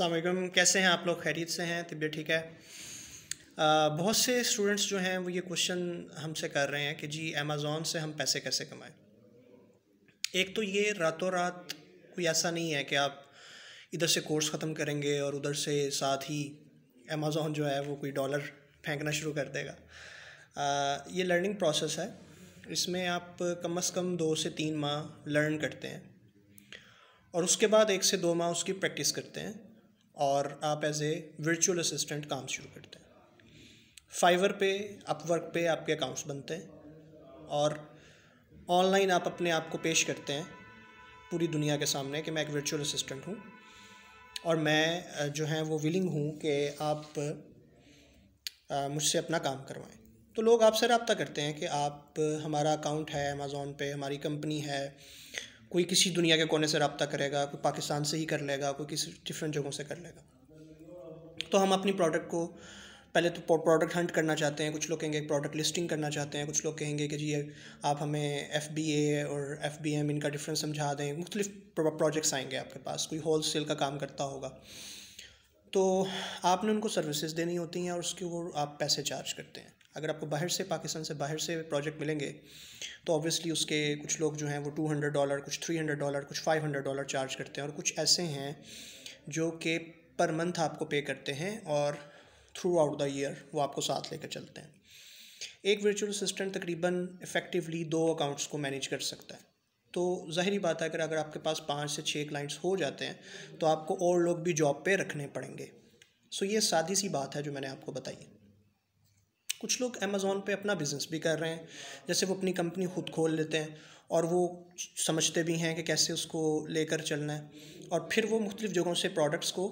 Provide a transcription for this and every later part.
असलम कैसे हैं आप लोग खैरियत से हैं तबीयत ठीक है आ, बहुत से स्टूडेंट्स जो हैं वो ये क्वेश्चन हमसे कर रहे हैं कि जी अमेज़ोन से हम पैसे कैसे कमाएं एक तो ये रातों रात कोई ऐसा नहीं है कि आप इधर से कोर्स ख़त्म करेंगे और उधर से साथ ही अमेज़ोन जो है वो कोई डॉलर फेंकना शुरू कर देगा आ, ये लर्निंग प्रोसेस है इसमें आप कम अज़ कम दो से तीन माह लर्न करते हैं और उसके बाद एक से दो माह उसकी प्रैक्टिस करते हैं और आप एज ए वर्चुअल असिस्टेंट काम शुरू करते हैं फाइवर पे अपवर्क पे आपके अकाउंट्स बनते हैं और ऑनलाइन आप अपने आप को पेश करते हैं पूरी दुनिया के सामने कि मैं एक वर्चुअल असिस्टेंट हूँ और मैं जो है वो विलिंग हूँ कि आप मुझसे अपना काम करवाएं तो लोग आपसे रबता करते हैं कि आप हमारा अकाउंट है अमेज़ोन पे हमारी कंपनी है कोई किसी दुनिया के कोने से रबता करेगा कोई पाकिस्तान से ही कर लेगा कोई किसी डिफरेंट जगहों से कर लेगा तो हम अपनी प्रोडक्ट को पहले तो प्रोडक्ट हंट करना चाहते हैं कुछ लोग कहेंगे प्रोडक्ट लिस्टिंग करना चाहते हैं कुछ लोग कहेंगे कि जी आप हमें एफ बी ए और एफ बी एम इनका डिफरेंस समझा दें मुख्तलिफ प्रोजेक्ट्स आएंगे आपके पास कोई होल सेल का काम करता होगा तो आपने उनको सर्विसेज देनी होती हैं और उसके वो आप पैसे चार्ज करते हैं अगर आपको बाहर से पाकिस्तान से बाहर से प्रोजेक्ट मिलेंगे तो ऑब्वियसली उसके कुछ लोग जो हैं वो टू हंड्रेड डॉलर कुछ थ्री हंड्रेड डॉलर कुछ फाइव हंड्रेड डॉलर चार्ज करते हैं और कुछ ऐसे हैं जो कि पर मंथ आपको पे करते हैं और थ्रू आउट द ईयर वो आपको साथ लेकर चलते हैं एक वर्चुअल असिस्टेंट तकरीबन इफ़ेक्टिवली दो अकाउंट्स को मैनेज कर सकता है तो ज़ाहरी बात है अगर अगर आपके पास पाँच से छः क्लाइंट्स हो जाते हैं तो आपको और लोग भी जॉब पे रखने पड़ेंगे सो ये सादी सी बात है जो मैंने आपको बताई कुछ लोग अमेज़ोन पे अपना बिज़नेस भी कर रहे हैं जैसे वो अपनी कंपनी खुद खोल लेते हैं और वो समझते भी हैं कि कैसे उसको लेकर चलना है और फिर वो मुख्तलिफ़ जगहों से प्रोडक्ट्स को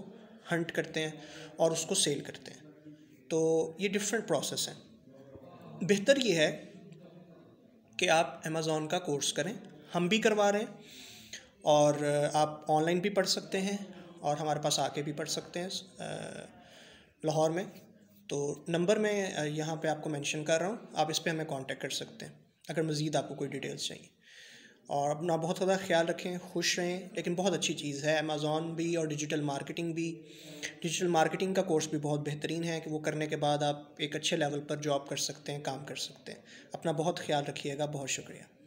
हंट करते हैं और उसको सेल करते हैं तो ये डिफरेंट प्रोसेस हैं बेहतर ये है कि आप अमेज़ोन का कोर्स करें हम भी करवा रहे हैं और आप ऑनलाइन भी पढ़ सकते हैं और हमारे पास आके भी पढ़ सकते हैं लाहौर में तो नंबर मैं यहाँ पे आपको मेंशन कर रहा हूँ आप इस पर हमें कांटेक्ट कर सकते हैं अगर मज़ीद आपको कोई डिटेल्स चाहिए और अपना बहुत ज़्यादा ख्याल रखें खुश रहें लेकिन बहुत अच्छी चीज़ है अमेज़ोन भी और डिजिटल मार्केटिंग भी डिजिटल मार्केटिंग का कोर्स भी बहुत बेहतरीन है कि वो करने के बाद आप एक अच्छे लेवल पर जॉब कर सकते हैं काम कर सकते हैं अपना बहुत ख्याल रखिएगा बहुत शुक्रिया